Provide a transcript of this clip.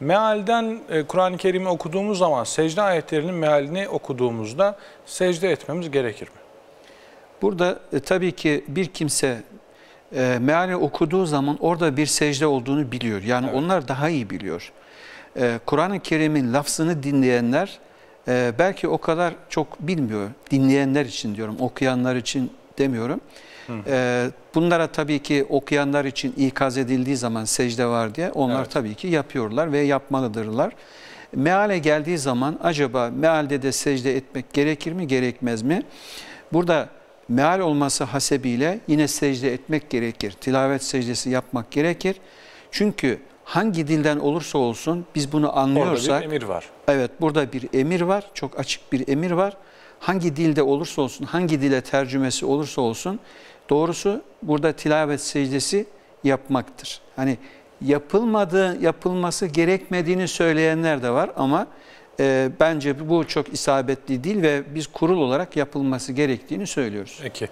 Mealden e, Kur'an-ı Kerim'i okuduğumuz zaman secde ayetlerinin mealini okuduğumuzda secde etmemiz gerekir mi? Burada e, tabii ki bir kimse e, meali okuduğu zaman orada bir secde olduğunu biliyor. Yani evet. onlar daha iyi biliyor. E, Kur'an-ı Kerim'in lafzını dinleyenler e, belki o kadar çok bilmiyor. Dinleyenler için diyorum, okuyanlar için demiyorum. Hı. Ee, bunlara tabii ki okuyanlar için ikaz edildiği zaman secde var diye onlar evet. tabii ki yapıyorlar ve yapmalıdırlar. Meale geldiği zaman acaba mealde de secde etmek gerekir mi gerekmez mi? Burada meal olması hasebiyle yine secde etmek gerekir. Tilavet secdesi yapmak gerekir. Çünkü hangi dilden olursa olsun biz bunu anlıyorsak. Orada bir emir var. Evet burada bir emir var. Çok açık bir emir var hangi dilde olursa olsun, hangi dile tercümesi olursa olsun doğrusu burada tilavet secdesi yapmaktır. Hani yapılmadığı, yapılması gerekmediğini söyleyenler de var ama e, bence bu çok isabetli değil ve biz kurul olarak yapılması gerektiğini söylüyoruz. Peki.